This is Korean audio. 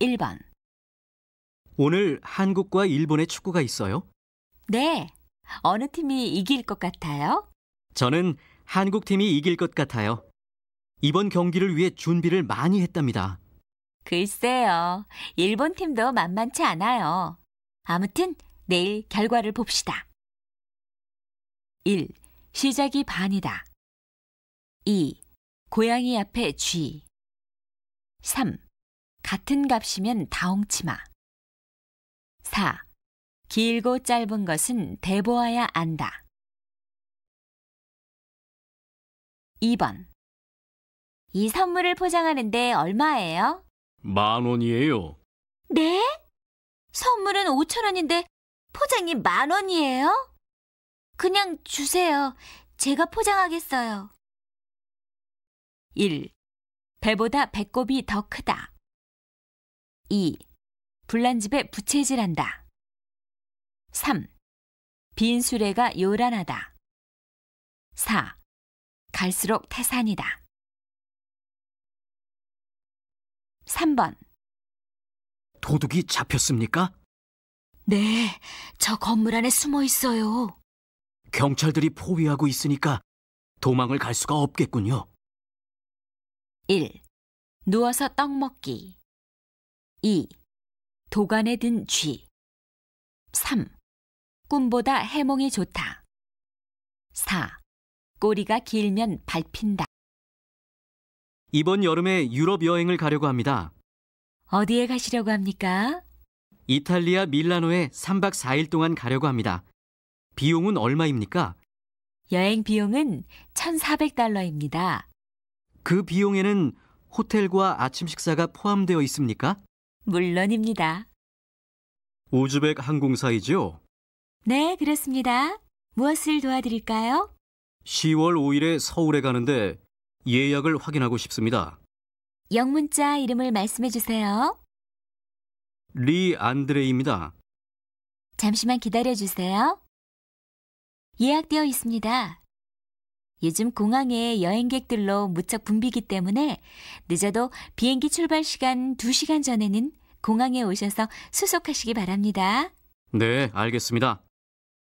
1번. 오늘 한국과 일본의 축구가 있어요? 네. 어느 팀이 이길 것 같아요? 저는 한국 팀이 이길 것 같아요. 이번 경기를 위해 준비를 많이 했답니다. 글쎄요. 일본 팀도 만만치 않아요. 아무튼 내일 결과를 봅시다. 1. 시작이 반이다. 2. 고양이 앞에 쥐. 3. 같은 값이면 다홍치마. 4. 길고 짧은 것은 대보아야 안다. 2번. 이 선물을 포장하는데 얼마예요? 만 원이에요. 네? 선물은 5천 원인데 포장이 만 원이에요? 그냥 주세요. 제가 포장하겠어요. 1. 배보다 배꼽이 더 크다. 2. 불난집에 부채질한다. 3. 빈 수레가 요란하다. 4. 갈수록 태산이다. 3번. 도둑이 잡혔습니까? 네, 저 건물 안에 숨어 있어요. 경찰들이 포위하고 있으니까 도망을 갈 수가 없겠군요. 1. 누워서 떡 먹기. 2. 도관에 든 쥐. 3. 꿈보다 해몽이 좋다. 4. 꼬리가 길면 밟힌다. 이번 여름에 유럽 여행을 가려고 합니다. 어디에 가시려고 합니까? 이탈리아 밀라노에 3박 4일 동안 가려고 합니다. 비용은 얼마입니까? 여행 비용은 1,400달러입니다. 그 비용에는 호텔과 아침 식사가 포함되어 있습니까? 물론입니다. 우즈벡 항공사이지 네, 그렇습니다. 무엇을 도와드릴까요? 10월 5일에 서울에 가는데 예약을 확인하고 싶습니다. 영문자 이름을 말씀해 주세요. 리 안드레입니다. 잠시만 기다려 주세요. 예약되어 있습니다. 요즘 공항에 여행객들로 무척 붐비기 때문에 늦어도 비행기 출발 시간 2시간 전에는 공항에 오셔서 수속하시기 바랍니다. 네, 알겠습니다.